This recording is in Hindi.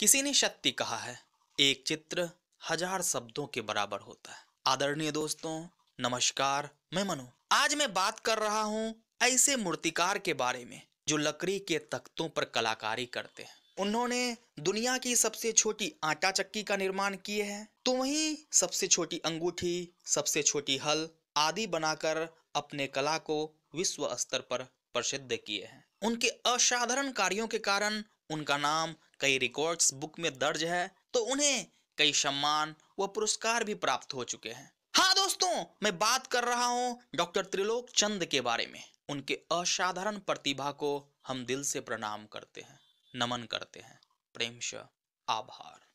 किसी ने शक्ति कहा है एक चित्र हजार शब्दों के बराबर होता है आदरणीय दोस्तों नमस्कार मैं मनु आज मैं बात कर रहा हूँ ऐसे मूर्तिकार के बारे में जो लकड़ी के तख्तों पर कलाकारी करते हैं उन्होंने दुनिया की सबसे छोटी आटा चक्की का निर्माण किए हैं तो वही सबसे छोटी अंगूठी सबसे छोटी हल आदि बनाकर अपने कला को विश्व स्तर पर प्रसिद्ध किए हैं उनके असाधारण कार्यों के कारण उनका नाम कई रिकॉर्ड्स बुक में दर्ज है तो उन्हें कई सम्मान व पुरस्कार भी प्राप्त हो चुके हैं हाँ दोस्तों मैं बात कर रहा हूँ डॉक्टर त्रिलोक चंद के बारे में उनके असाधारण प्रतिभा को हम दिल से प्रणाम करते हैं नमन करते हैं प्रेम आभार